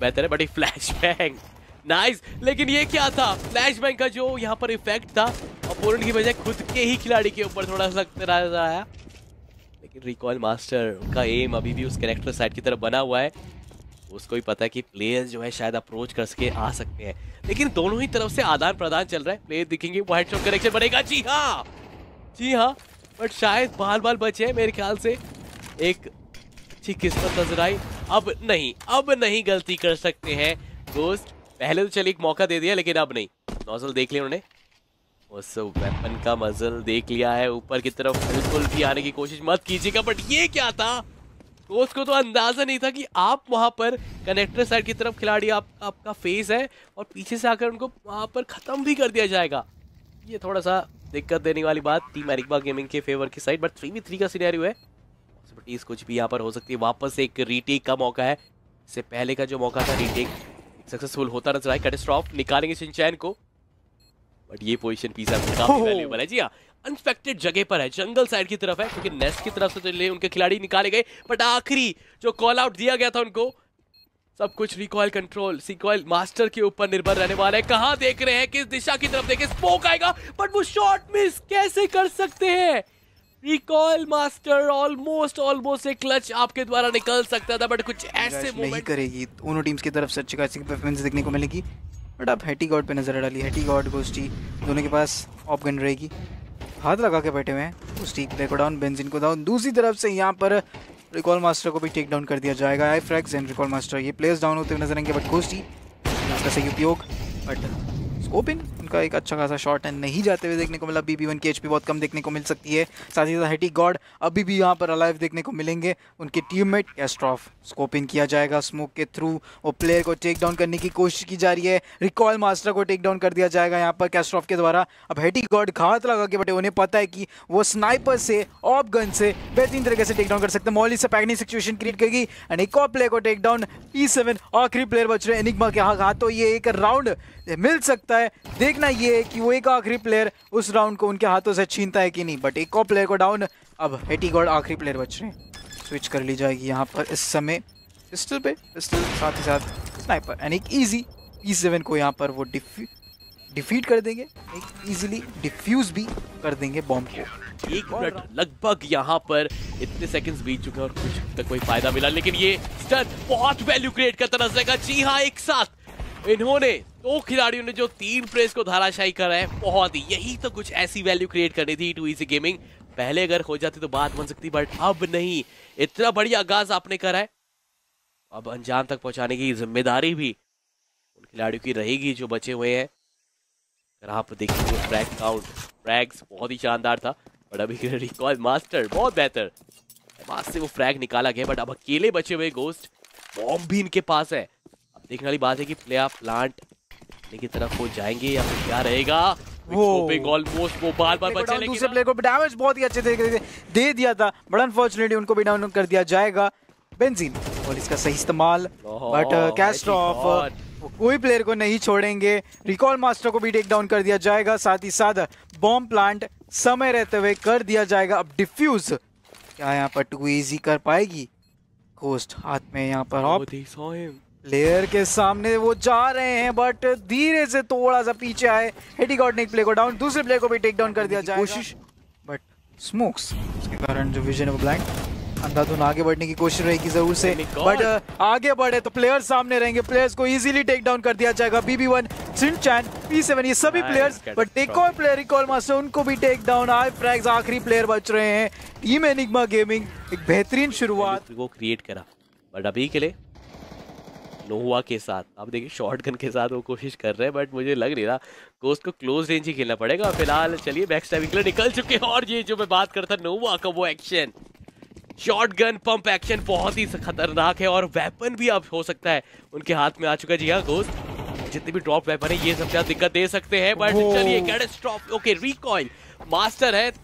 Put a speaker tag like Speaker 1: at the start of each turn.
Speaker 1: बेहतर है बट ये फ्लैश बैंग नाइस लेकिन ये क्या था फ्लैश बैंग का जो यहाँ पर इफेक्ट था अपोनेंट की वजह खुद के ही खिलाड़ी के ऊपर थोड़ा सा नजर आया लेकिन रिकॉल मास्टर उनका एम अभी भी उस कैरेक्टर साइड की तरफ बना हुआ है उसको ही पता है कि प्लेयर्स जो है शायद अप्रोच कर सके आ सकते हैं लेकिन दोनों ही तरफ से आदान प्रदान चल रहा है प्लेयर दिखेंगे वाइट शॉट कनेक्शन बनेगा जी हाँ जी हाँ बट शायद बाल बाल बचे मेरे ख्याल से एक अच्छी किस्मत नजर आई अब नहीं अब नहीं गलती कर सकते हैं दोस्त पहले तो चलिए एक मौका दे दिया लेकिन अब नहीं नोजल देख लिया उन्होंने उस वेपन का मजल देख लिया है ऊपर की तरफ बिल्कुल भी आने की कोशिश मत कीजिएगा बट ये क्या था दोस्त को तो अंदाजा नहीं था कि आप वहां पर कनेक्टर साइड की तरफ खिलाड़ी आप आपका फेस है और पीछे से आकर उनको वहां पर खत्म भी कर दिया जाएगा ये थोड़ा सा दिक्कत देने वाली बात टीम एरिकबा गेमिंग के फेवर की side but three v three का सीनारियो है एक्सपर्टीज कुछ भी यहाँ पर हो सकती है वापस एक रीटेक का मौका है इससे पहले का जो मौका था रीटेक सक्सेसफुल होता नजर आए स्ट्रॉफ निकालेंगे सिंचैन को बट ये पोजिशन पिज्जा में काफी वैल्यूएबल है जी हाँ अनफेक्टेड जगह पर है जंगल साइड की तरफ है क्योंकि नेस्ट की तरफ से तो ले उनके खिलाड़ी निकाले गए बट आखिरी जो कॉल आउट दिया गया था उनको सब कुछ रिकॉयल कंट्रोल सिकॉयल मास्टर के ऊपर निर्भर रहने वाला है कहां देख रहे हैं किस दिशा की तरफ देखे स्पोक आएगा बट वो शॉर्ट मिस कैसे कर सकते हैं रिकॉल मास्टर ऑलमोस्ट ऑलमोस्ट एक क्लच आपके द्वारा निकल सकता था बट कुछ ऐसे नहीं
Speaker 2: करेगी दोनों टीम्स की तरफ से अच्छी खासी परफॉर्मेंस देखने को मिलेगी बट आप हैटी गॉड पे नजर डाली हैटी गॉड गोस्टी दोनों के पास ऑफ गन रहेगी हाथ लगा के बैठे हुए हैं उस टीक को डाउन बेंजिन को डाउन दूसरी तरफ से यहाँ पर रिकॉल मास्टर को भी टेक डाउन कर दिया जाएगा आई फ्रैक्स एंड रिकॉल मास्टर ये प्लेयर्स डाउन होते हुए नजर आएंगे बट गोस्टी सही उपयोग बट स्कोप इन उनका एक अच्छा खासा शॉट है नहीं जाते हुए देखने को मिला बी बी वन की एच बहुत कम देखने को मिल सकती है साथ ही साथ हेटी गॉड अभी भी यहाँ पर अलाइव देखने को मिलेंगे उनके टीम मेट एस्ट्रॉफ स्कोपिंग किया जाएगा स्मोक के थ्रू और प्लेयर को टेक डाउन करने की कोशिश की जा रही है रिकॉल मास्टर को टेक डाउन कर दिया जाएगा यहाँ पर कैस्ट्रॉफ के द्वारा अब हेटी गॉड घात लगा के बटे उन्हें पता है कि वो स्नाइपर से ऑफ गन से बेहतरीन तरीके से टेक डाउन कर सकते हैं मॉली से पैगनी सिचुएशन क्रिएट करेगी एंड एक और प्लेयर को टेक डाउन ई सेवन आखिरी प्लेयर बच रहे हैं एनिग्मा के हाथ तो ये एक राउंड मिल सकता है देख देखना ये है कि वो एक आखिरी प्लेयर उस राउंड को उनके हाथों से छीनता है कि नहीं बट एक और प्लेयर को डाउन अब हेटी गॉड आखिरी प्लेयर बच रहे स्विच कर ली जाएगी यहाँ पर इस समय पिस्टल पे पिस्टल साथ ही साथ स्नाइपर एंड एक ईजी ई सेवन को यहाँ पर वो डिफी डिफीट कर देंगे एक इजीली डिफ्यूज भी कर देंगे बॉम्ब को एक मिनट
Speaker 1: लगभग यहाँ पर इतने सेकंड्स बीत चुके हैं और कुछ तक कोई फायदा मिला लेकिन ये स्टन बहुत वैल्यू क्रिएट करता नजर जी हाँ एक साथ इन्होंने दो खिलाड़ियों ने जो तीन प्लेस को धाराशाही करा है बहुत ही यही तो कुछ ऐसी वैल्यू क्रिएट करनी थी टू इजी गेमिंग पहले अगर हो जाती तो बात बन सकती बट अब नहीं इतना बढ़िया आगाज आपने करा है अब अनजान तक पहुंचाने की जिम्मेदारी भी उन खिलाड़ियों की रहेगी जो बचे हुए हैं अगर आप देखिए फ्रैग काउंट फ्रैग्स बहुत ही शानदार था बट अभी रिकॉल मास्टर बहुत बेहतर पास से वो फ्रैग निकाला गया बट अब अकेले बचे हुए गोस्ट बॉम्ब भी इनके पास है अब देखने वाली बात है कि प्लेयर प्लांट बचने की तरफ वो जाएंगे या फिर क्या रहेगा uh,
Speaker 2: uh, कोई प्लेयर को नहीं छोड़ेंगे रिकॉल मास्टर को भी टेक डाउन कर दिया जाएगा साथ ही साथ बॉम्ब प्लांट समय रहते हुए कर दिया जाएगा अब डिफ्यूज क्या यहाँ पर टू इजी कर पाएगी कोस्ट हाथ में यहाँ पर प्लेयर के सामने वो जा रहे हैं बट धीरे से थोड़ा सा पीछे आए हेडी गॉड ने एक प्ले को डाउन दूसरे प्लेयर को भी टेक डाउन कर दिया जाए कोशिश बट स्मोक्स उसके कारण जो विजन है ब्लैंक अंधाधुन आगे बढ़ने की कोशिश रहेगी जरूर से बट uh, आगे बढ़े तो प्लेयर सामने रहेंगे प्लेयर्स को इजीली टेक डाउन कर दिया जाएगा BB one Shinchan P seven ये सभी प्लेयर्स बट एक और प्लेयर रिकॉल मास्टर उनको भी टेक डाउन आई फ्रैग्स आखिरी प्लेयर बच रहे हैं टीम एनिग्मा गेमिंग एक बेहतरीन शुरुआत
Speaker 1: वो क्रिएट करा बट अभी के लिए नोवा के साथ आप देखिए शॉर्ट गन के साथ वो कोशिश कर रहे हैं बट मुझे लग नहीं रहा गोस्ट को क्लोज रेंज ही खेलना पड़ेगा फिलहाल चलिए बैक स्टाइविंग के लिए निकल चुके हैं और ये जो मैं बात करता नोवा का वो action shotgun pump action बहुत ही खतरनाक है और वेपन भी अब हो सकता है उनके हाथ में आ चुका जी हाँ गोस्ट जितने भी ड्रॉप वेपन है ये सब ज्यादा दिक्कत दे सकते हैं बट चलिए ओके रिकॉइल मास्टर है तो